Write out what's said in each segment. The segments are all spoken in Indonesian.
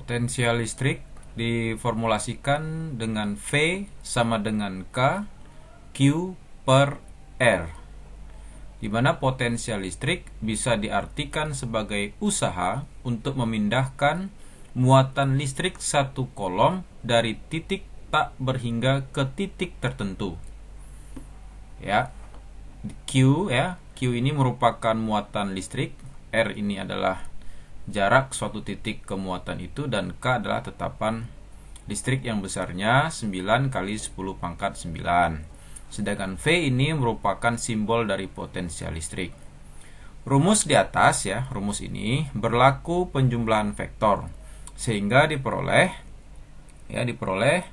Potensial listrik diformulasikan dengan V sama dengan K Q per R di mana potensial listrik bisa diartikan sebagai usaha untuk memindahkan muatan listrik satu kolom dari titik tak berhingga ke titik tertentu. Ya. Q ya, Q ini merupakan muatan listrik, R ini adalah jarak suatu titik ke muatan itu dan K adalah tetapan listrik yang besarnya 9 kali 10 pangkat 9. Sedangkan V ini merupakan simbol dari potensial listrik. Rumus di atas ya, rumus ini berlaku penjumlahan vektor sehingga diperoleh ya diperoleh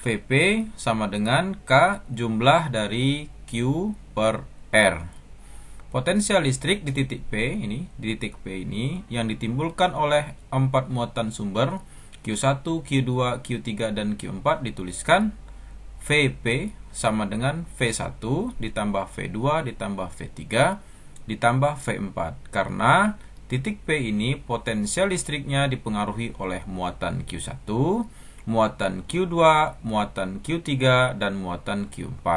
VP sama dengan K jumlah dari Q per R Potensial listrik di titik P ini, di titik P ini yang ditimbulkan oleh empat muatan sumber Q1, Q2, Q3 dan Q4 dituliskan VP sama dengan V1 ditambah V2 ditambah V3 ditambah V4 karena titik P ini potensial listriknya dipengaruhi oleh muatan Q1, muatan Q2, muatan Q3 dan muatan Q4.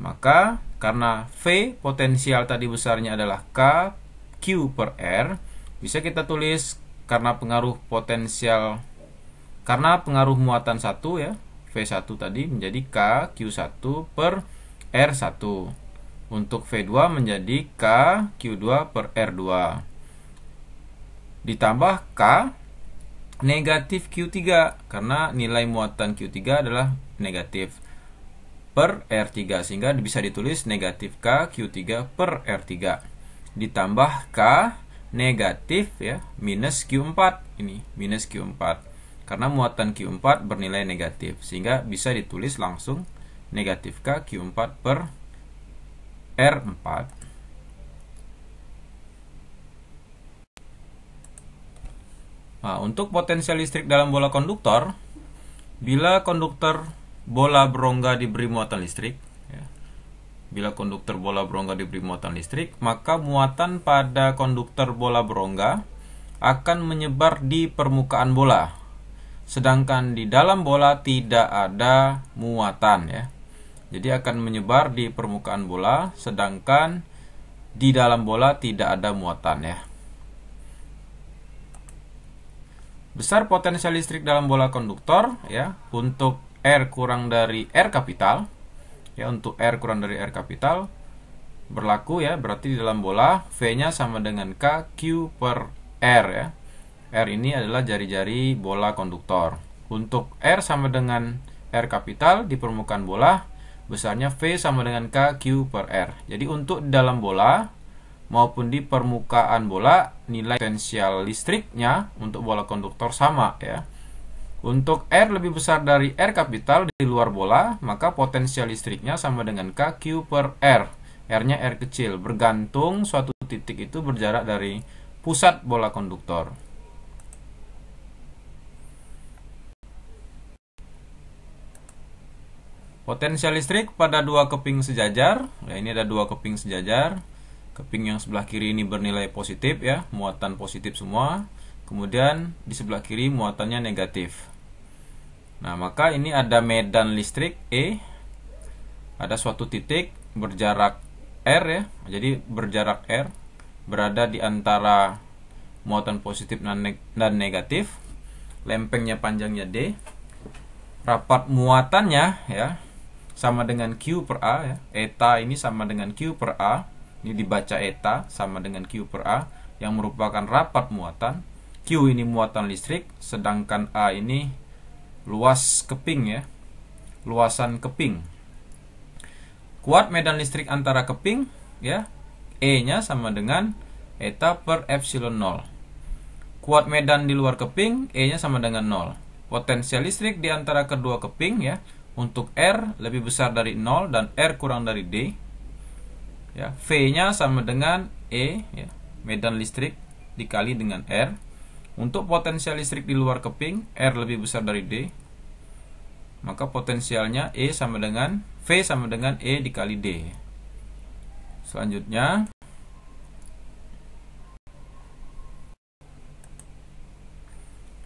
Maka karena V potensial tadi besarnya adalah K, Q per R, bisa kita tulis karena pengaruh potensial, karena pengaruh muatan 1 ya, V1 tadi menjadi K, Q1 per R1. Untuk V2 menjadi K, Q2 per R2. Ditambah K, negatif Q3, karena nilai muatan Q3 adalah negatif per R3 sehingga bisa ditulis negatif K Q3 per R3 ditambah K negatif ya minus Q4 ini minus Q4 karena muatan Q4 bernilai negatif sehingga bisa ditulis langsung negatif K Q4 per R4 Nah, untuk potensial listrik dalam bola konduktor, bila konduktor bola berongga diberi muatan listrik, ya. bila konduktor bola berongga diberi muatan listrik, maka muatan pada konduktor bola berongga akan menyebar di permukaan bola. Sedangkan di dalam bola tidak ada muatan ya. Jadi akan menyebar di permukaan bola sedangkan di dalam bola tidak ada muatan ya. Besar potensial listrik dalam bola konduktor ya untuk R kurang dari R kapital ya untuk R kurang dari R kapital berlaku ya berarti di dalam bola V-nya sama dengan K Q per R ya R ini adalah jari-jari bola konduktor untuk R sama dengan R kapital di permukaan bola besarnya V sama dengan K Q per R jadi untuk dalam bola maupun di permukaan bola nilai potensial listriknya untuk bola konduktor sama ya untuk R lebih besar dari R kapital di luar bola, maka potensial listriknya sama dengan kq per R. R-nya R kecil, bergantung suatu titik itu berjarak dari pusat bola konduktor. Potensial listrik pada dua keping sejajar, ya ini ada dua keping sejajar. Keping yang sebelah kiri ini bernilai positif ya, muatan positif semua. Kemudian di sebelah kiri muatannya negatif. Nah, maka ini ada medan listrik E ada suatu titik berjarak R ya. Jadi berjarak R berada di antara muatan positif dan negatif. Lempengnya panjangnya D. Rapat muatannya ya sama dengan Q per A ya. Eta ini sama dengan Q per A. Ini dibaca eta sama dengan Q per A yang merupakan rapat muatan. Q ini muatan listrik sedangkan A ini luas keping ya luasan keping kuat medan listrik antara keping ya E nya sama dengan eta per epsilon 0 kuat medan di luar keping E nya sama dengan 0 potensial listrik di antara kedua keping ya untuk R lebih besar dari 0 dan R kurang dari D ya V nya sama dengan E ya medan listrik dikali dengan R untuk potensial listrik di luar keping R lebih besar dari D maka potensialnya E sama dengan V sama dengan E dikali D. Selanjutnya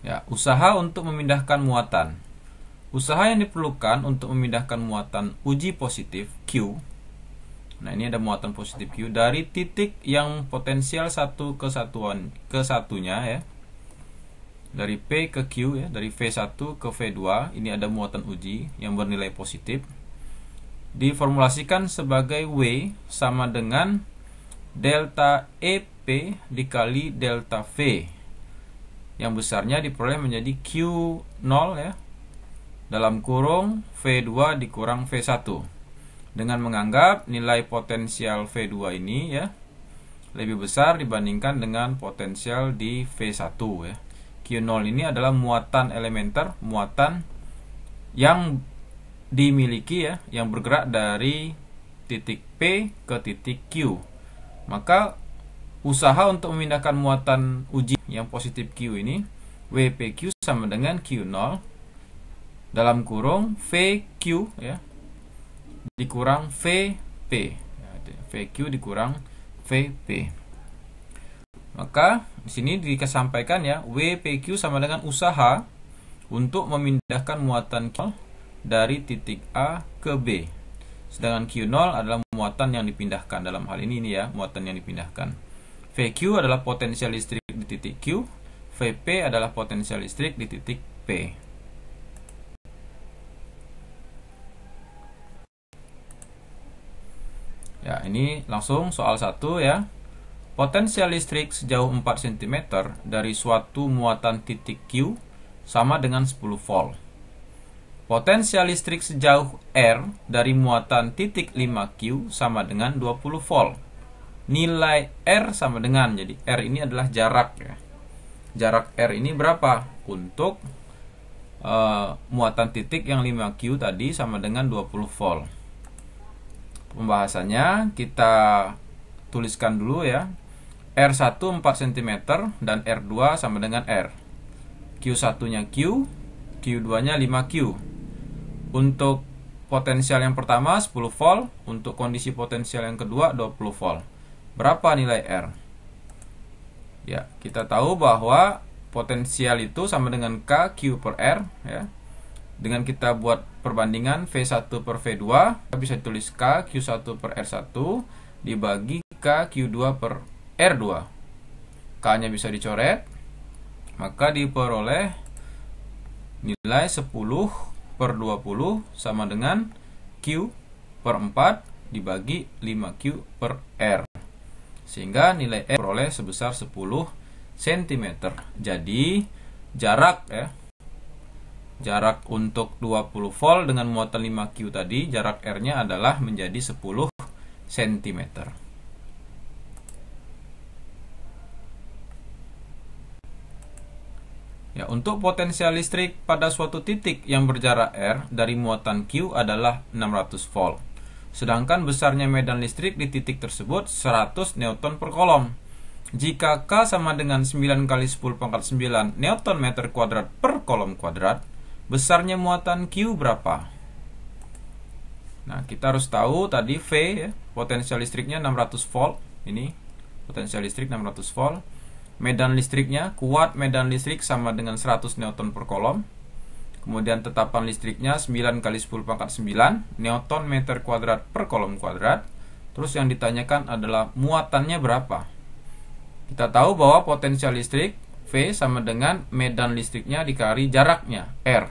Ya, usaha untuk memindahkan muatan. Usaha yang diperlukan untuk memindahkan muatan uji positif Q. Nah, ini ada muatan positif Q dari titik yang potensial satu kesatuan ke satunya ya dari P ke Q ya, dari V1 ke V2 ini ada muatan uji yang bernilai positif diformulasikan sebagai W sama dengan delta EP dikali delta V yang besarnya diperoleh menjadi Q0 ya dalam kurung V2 dikurang V1 dengan menganggap nilai potensial V2 ini ya lebih besar dibandingkan dengan potensial di V1 ya. Q0 ini adalah muatan elementer, muatan yang dimiliki ya, yang bergerak dari titik P ke titik Q. Maka usaha untuk memindahkan muatan uji yang positif Q ini WPQ sama dengan Q0 dalam kurung VQ ya dikurang VP ya, ya. VQ dikurang VP maka di sini dikesampaikan ya WPQ sama dengan usaha untuk memindahkan muatan Q dari titik A ke B. Sedangkan Q0 adalah muatan yang dipindahkan dalam hal ini ini ya, muatan yang dipindahkan. VQ adalah potensial listrik di titik Q, VP adalah potensial listrik di titik P. Ya, ini langsung soal satu ya. Potensial listrik sejauh 4 cm dari suatu muatan titik Q sama dengan 10 volt. Potensial listrik sejauh R dari muatan titik 5Q sama dengan 20 volt. Nilai R sama dengan, jadi R ini adalah jarak ya. Jarak R ini berapa? Untuk uh, muatan titik yang 5Q tadi sama dengan 20 volt. Pembahasannya kita tuliskan dulu ya R1 4 cm dan R2 sama dengan R. Q1 nya Q, Q2 nya 5Q. Untuk potensial yang pertama 10 volt, untuk kondisi potensial yang kedua 20 volt. Berapa nilai R? Ya, kita tahu bahwa potensial itu sama dengan K Q per R ya. Dengan kita buat perbandingan V1 per V2, kita bisa tulis K Q1 per R1 dibagi K Q2 per R2 K-nya bisa dicoret Maka diperoleh nilai 10 per 20 sama dengan Q per 4 dibagi 5Q per R Sehingga nilai R diperoleh sebesar 10 cm Jadi jarak ya Jarak untuk 20 volt dengan muatan 5Q tadi jarak R-nya adalah menjadi 10 cm. Ya, untuk potensial listrik pada suatu titik yang berjarak R dari muatan Q adalah 600 volt. Sedangkan besarnya medan listrik di titik tersebut 100 newton per kolom. Jika K sama dengan 9 kali 10 pangkat 9 newton meter kuadrat per kolom kuadrat, besarnya muatan Q berapa? Nah, kita harus tahu tadi V ya, potensial listriknya 600 volt. Ini potensial listrik 600 volt medan listriknya kuat medan listrik sama dengan 100 newton per kolom kemudian tetapan listriknya 9 kali 10 pangkat 9 newton meter kuadrat per kolom kuadrat terus yang ditanyakan adalah muatannya berapa kita tahu bahwa potensial listrik V sama dengan medan listriknya dikali jaraknya R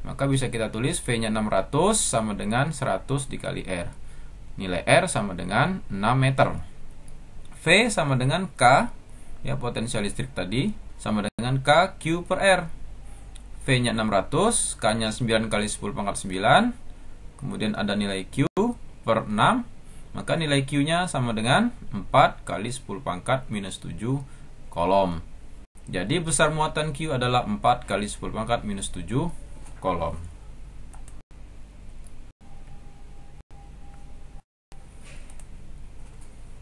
maka bisa kita tulis V nya 600 sama dengan 100 dikali R nilai R sama dengan 6 meter V sama dengan K ya potensial listrik tadi sama dengan K Q per R V nya 600 K nya 9 kali 10 pangkat 9 kemudian ada nilai Q per 6 maka nilai Q nya sama dengan 4 kali 10 pangkat minus 7 kolom jadi besar muatan Q adalah 4 kali 10 pangkat minus 7 kolom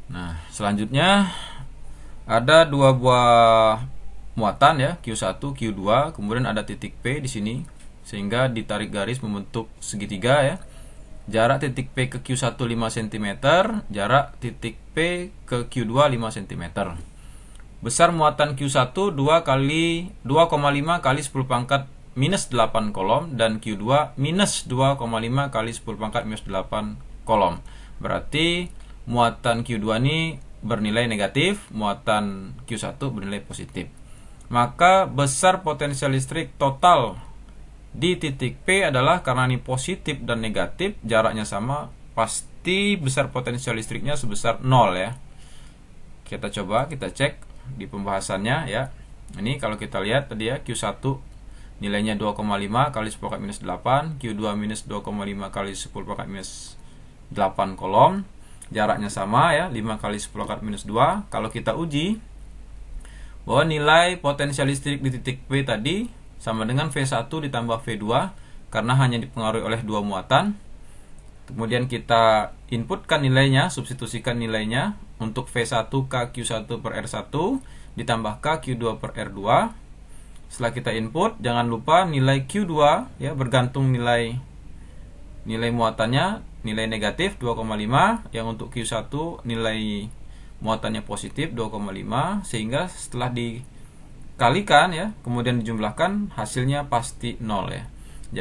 Nah, selanjutnya ada dua buah muatan ya Q1, Q2, kemudian ada titik P di sini sehingga ditarik garis membentuk segitiga ya. Jarak titik P ke Q1 5 cm, jarak titik P ke Q2 5 cm. Besar muatan Q1 2 kali 2,5 kali 10 pangkat minus 8 kolom dan Q2 minus 2,5 kali 10 pangkat minus 8 kolom. Berarti muatan Q2 ini bernilai negatif, muatan Q1 bernilai positif. Maka besar potensial listrik total di titik P adalah karena ini positif dan negatif, jaraknya sama, pasti besar potensial listriknya sebesar 0 ya. Kita coba, kita cek di pembahasannya ya. Ini kalau kita lihat tadi ya Q1 nilainya 2,5 kali 10 pangkat minus 8, Q2 minus 2,5 kali 10 pangkat minus 8 kolom, jaraknya sama ya 5 kali 10 pangkat minus 2 kalau kita uji bahwa nilai potensial listrik di titik P tadi sama dengan V1 ditambah V2 karena hanya dipengaruhi oleh dua muatan kemudian kita inputkan nilainya substitusikan nilainya untuk V1 KQ1 per R1 ditambah KQ2 per R2 setelah kita input jangan lupa nilai Q2 ya bergantung nilai nilai muatannya nilai negatif 2,5 yang untuk Q1 nilai muatannya positif 2,5 sehingga setelah dikalikan ya kemudian dijumlahkan hasilnya pasti 0 ya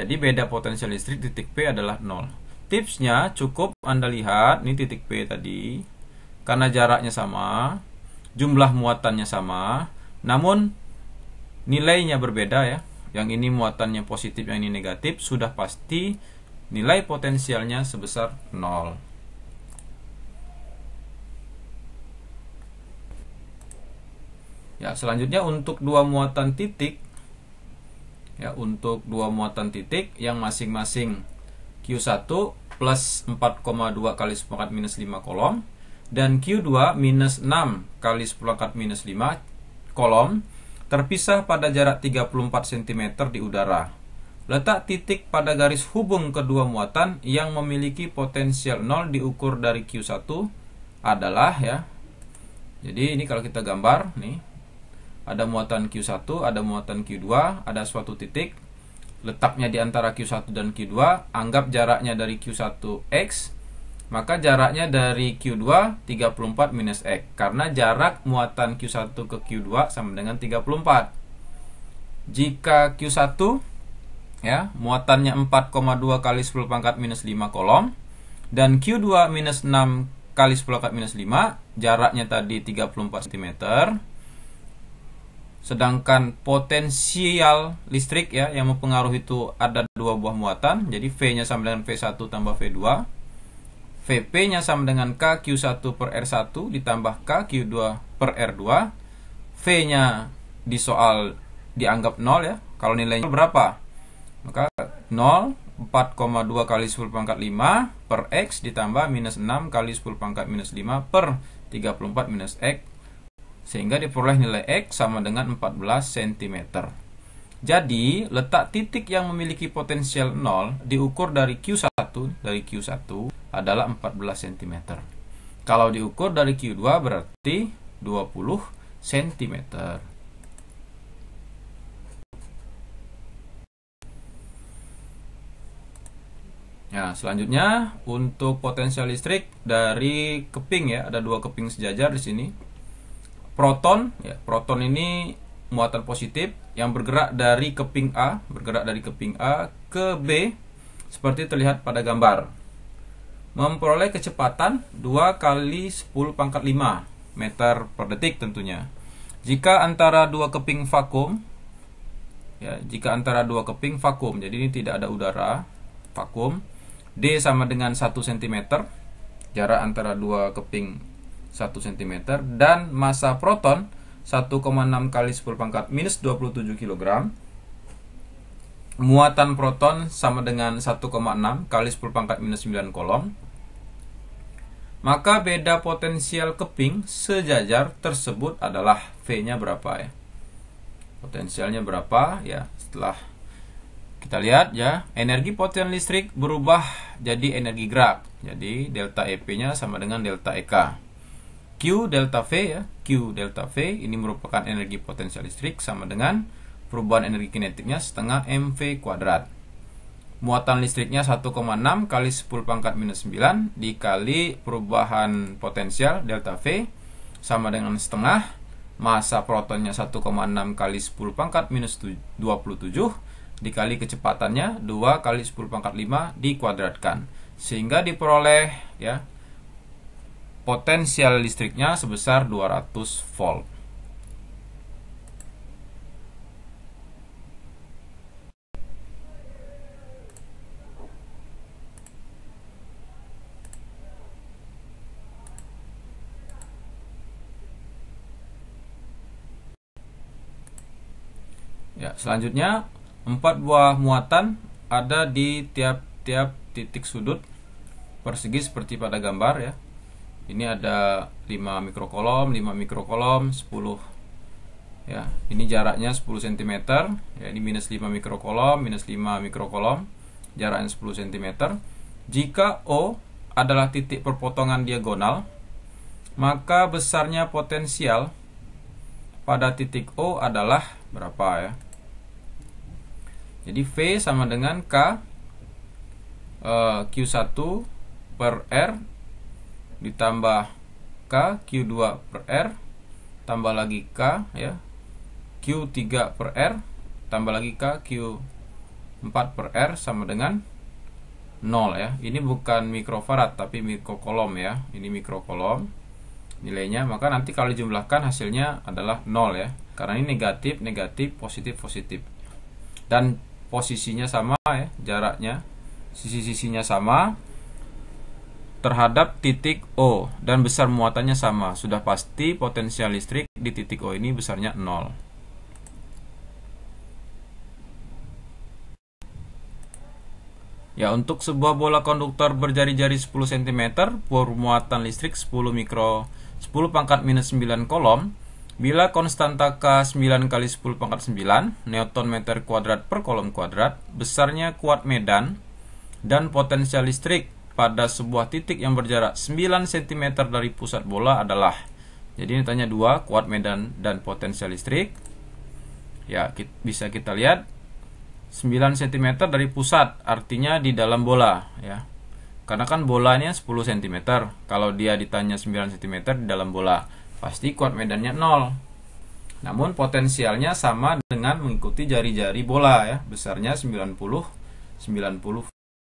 jadi beda potensial listrik titik P adalah 0 tipsnya cukup anda lihat ini titik P tadi karena jaraknya sama jumlah muatannya sama namun nilainya berbeda ya yang ini muatannya positif yang ini negatif sudah pasti nilai potensialnya sebesar 0. Ya, selanjutnya untuk dua muatan titik ya untuk dua muatan titik yang masing-masing Q1 plus 4,2 kali 10 pangkat minus 5 kolom dan Q2 minus 6 kali 10 pangkat minus 5 kolom terpisah pada jarak 34 cm di udara Letak titik pada garis hubung kedua muatan yang memiliki potensial 0 diukur dari Q1 adalah ya. Jadi ini kalau kita gambar nih ada muatan Q1, ada muatan Q2, ada suatu titik letaknya di antara Q1 dan Q2, anggap jaraknya dari Q1x maka jaraknya dari Q2 34 minus X karena jarak muatan Q1 ke Q2 sama dengan 34. Jika Q1 ya muatannya 4,2 kali 10 pangkat minus 5 kolom dan Q2 minus 6 kali 10 pangkat minus 5 jaraknya tadi 34 cm sedangkan potensial listrik ya yang mempengaruhi itu ada dua buah muatan jadi V nya sama dengan V1 tambah V2 VP nya sama dengan K Q1 per R1 ditambah K Q2 per R2 V nya di soal dianggap 0 ya kalau nilainya berapa maka 0 4,2 kali 10 pangkat 5 per X ditambah minus 6 kali 10 pangkat minus 5 per 34 minus X sehingga diperoleh nilai X sama dengan 14 cm. Jadi, letak titik yang memiliki potensial 0 diukur dari Q1 dari Q1 adalah 14 cm. Kalau diukur dari Q2 berarti 20 cm. Nah, selanjutnya untuk potensial listrik dari keping ya, ada dua keping sejajar di sini. Proton, ya, proton ini muatan positif yang bergerak dari keping A, bergerak dari keping A ke B seperti terlihat pada gambar. Memperoleh kecepatan 2 kali 10 pangkat 5 meter per detik tentunya. Jika antara dua keping vakum, ya, jika antara dua keping vakum, jadi ini tidak ada udara, vakum, D sama dengan 1 cm jarak antara dua keping 1 cm dan massa proton 1,6 kali 10 pangkat minus 27 kg muatan proton sama dengan 1,6 kali 10 pangkat minus 9 kolom maka beda potensial keping sejajar tersebut adalah V nya berapa ya potensialnya berapa ya setelah kita lihat ya, energi potensial listrik berubah jadi energi gerak. Jadi delta EP-nya sama dengan delta EK. Q delta V ya, Q delta V ini merupakan energi potensial listrik sama dengan perubahan energi kinetiknya setengah mv kuadrat. Muatan listriknya 1,6 kali 10 pangkat minus 9 dikali perubahan potensial delta V sama dengan setengah masa protonnya 1,6 kali 10 pangkat minus 27 dikali kecepatannya 2 kali 10 pangkat 5 dikuadratkan sehingga diperoleh ya potensial listriknya sebesar 200 volt. Ya, selanjutnya Empat buah muatan ada di tiap-tiap titik sudut persegi seperti pada gambar ya. Ini ada 5 mikrokolom, 5 mikrokolom, 10 ya. Ini jaraknya 10 cm, ya ini minus 5 mikrokolom, minus 5 mikrokolom, jaraknya 10 cm. Jika O adalah titik perpotongan diagonal, maka besarnya potensial pada titik O adalah berapa ya? Jadi V sama dengan K eh, Q1 per R ditambah K Q2 per R tambah lagi K ya Q3 per R tambah lagi K Q4 per R sama dengan 0 ya ini bukan mikrofarad tapi mikrokolom ya ini mikrokolom nilainya maka nanti kalau dijumlahkan hasilnya adalah 0 ya karena ini negatif negatif positif positif dan posisinya sama ya jaraknya sisi-sisinya sama terhadap titik O dan besar muatannya sama sudah pasti potensial listrik di titik O ini besarnya 0 Ya, untuk sebuah bola konduktor berjari-jari 10 cm, bermuatan listrik 10 mikro 10 pangkat minus 9 kolom, Bila konstanta K 9 kali 10 pangkat 9 Newton meter kuadrat per kolom kuadrat, besarnya kuat medan dan potensial listrik pada sebuah titik yang berjarak 9 cm dari pusat bola adalah jadi ini tanya dua kuat medan dan potensial listrik. Ya, bisa kita lihat 9 cm dari pusat, artinya di dalam bola ya. Karena kan bolanya 10 cm. Kalau dia ditanya 9 cm di dalam bola pasti kuat medannya 0. Namun potensialnya sama dengan mengikuti jari-jari bola ya, besarnya 90 90